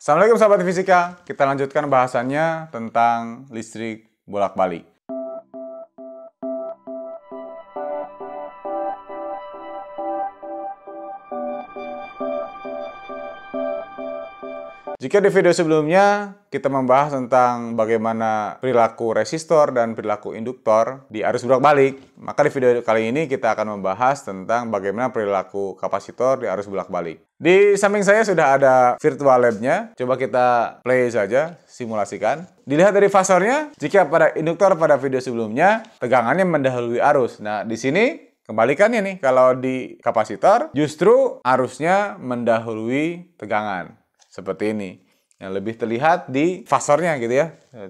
Assalamualaikum sahabat fisika, kita lanjutkan bahasannya tentang listrik bolak-balik. Jika di video sebelumnya kita membahas tentang bagaimana perilaku resistor dan perilaku induktor di arus bolak balik, maka di video kali ini kita akan membahas tentang bagaimana perilaku kapasitor di arus bolak balik. Di samping saya sudah ada virtual labnya, coba kita play saja, simulasikan. Dilihat dari fasornya, jika pada induktor pada video sebelumnya, tegangannya mendahului arus. Nah, di sini kembalikannya nih, kalau di kapasitor justru arusnya mendahului tegangan seperti ini. Yang lebih terlihat di fasornya gitu ya.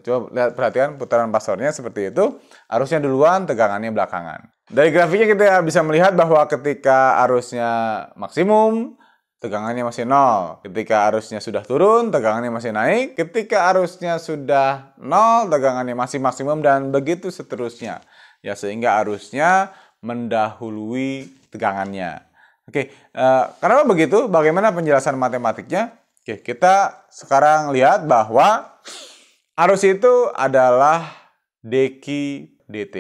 Coba lihat perhatikan putaran fasornya seperti itu. Arusnya duluan, tegangannya belakangan. Dari grafiknya kita bisa melihat bahwa ketika arusnya maksimum, tegangannya masih nol. Ketika arusnya sudah turun, tegangannya masih naik. Ketika arusnya sudah nol, tegangannya masih maksimum dan begitu seterusnya. Ya sehingga arusnya mendahului tegangannya. Oke, uh, kenapa begitu? Bagaimana penjelasan matematiknya? Oke, kita sekarang lihat bahwa arus itu adalah dq dt.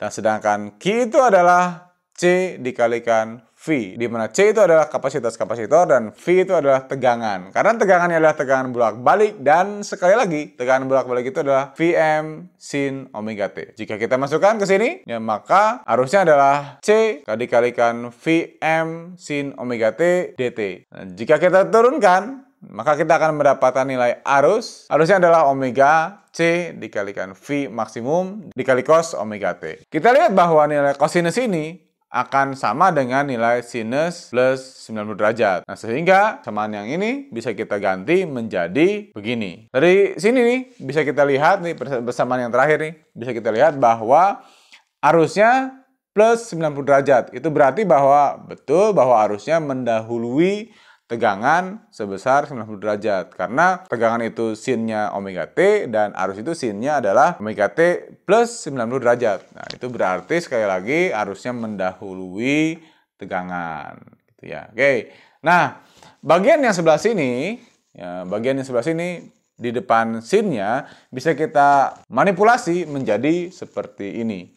Dan sedangkan Q itu adalah C dikalikan V, di mana C itu adalah kapasitas kapasitor dan V itu adalah tegangan. Karena tegangannya adalah tegangan bolak-balik dan sekali lagi tegangan bolak-balik itu adalah Vm sin omega T. Jika kita masukkan ke sini, ya maka arusnya adalah C dikalikan Vm sin omega T dt. Nah, jika kita turunkan, maka kita akan mendapatkan nilai arus. Arusnya adalah omega C dikalikan V maksimum dikali cos omega T. Kita lihat bahwa nilai cosinus ini akan sama dengan nilai sinus plus 90 derajat. Nah, sehingga samaan yang ini bisa kita ganti menjadi begini. Dari sini nih, bisa kita lihat nih persamaan yang terakhir nih, bisa kita lihat bahwa arusnya plus 90 derajat. Itu berarti bahwa betul bahwa arusnya mendahului tegangan sebesar 90 derajat karena tegangan itu sinnya omega t dan arus itu sinnya adalah omega t plus 90 derajat. Nah, itu berarti sekali lagi arusnya mendahului tegangan gitu ya. Oke. Nah, bagian yang sebelah sini ya, bagian yang sebelah sini di depan sinnya bisa kita manipulasi menjadi seperti ini.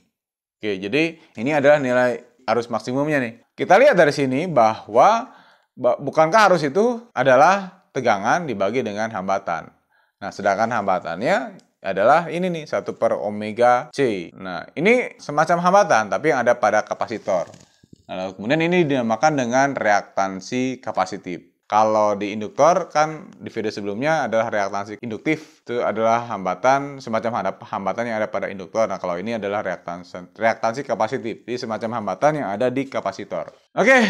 Oke, jadi ini adalah nilai arus maksimumnya nih. Kita lihat dari sini bahwa Bukankah arus itu adalah tegangan dibagi dengan hambatan? Nah, sedangkan hambatannya adalah ini nih, 1 per omega C. Nah, ini semacam hambatan, tapi yang ada pada kapasitor. Lalu kemudian ini dinamakan dengan reaktansi kapasitif. Kalau di induktor kan di video sebelumnya adalah reaktansi induktif itu adalah hambatan semacam hambatan yang ada pada induktor. Nah kalau ini adalah reaktansi reaktansi kapasitif, jadi semacam hambatan yang ada di kapasitor. Oke, okay.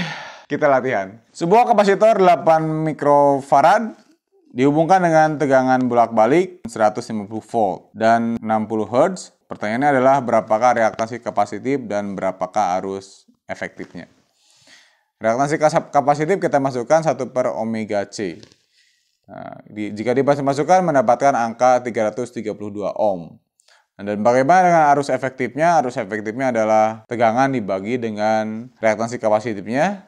Kita latihan. Sebuah kapasitor 8 mikrofarad dihubungkan dengan tegangan bolak-balik 150 volt dan 60 Hz. Pertanyaannya adalah berapakah reaktansi kapasitif dan berapakah arus efektifnya. Reaktansi kapasitif kita masukkan 1 per omega C. Nah, di, jika dimasukkan mendapatkan angka 332 ohm. Dan bagaimana dengan arus efektifnya? Arus efektifnya adalah tegangan dibagi dengan reaktansi kapasitifnya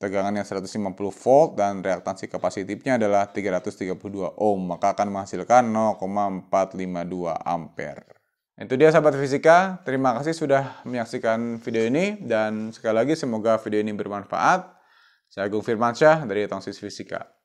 tegangan yang 150 volt dan reaktansi kapasitifnya adalah 332 ohm, maka akan menghasilkan 0,452 ampere. Itu dia sahabat fisika, terima kasih sudah menyaksikan video ini dan sekali lagi semoga video ini bermanfaat. Saya Agung Firmansyah dari Tongsis Fisika.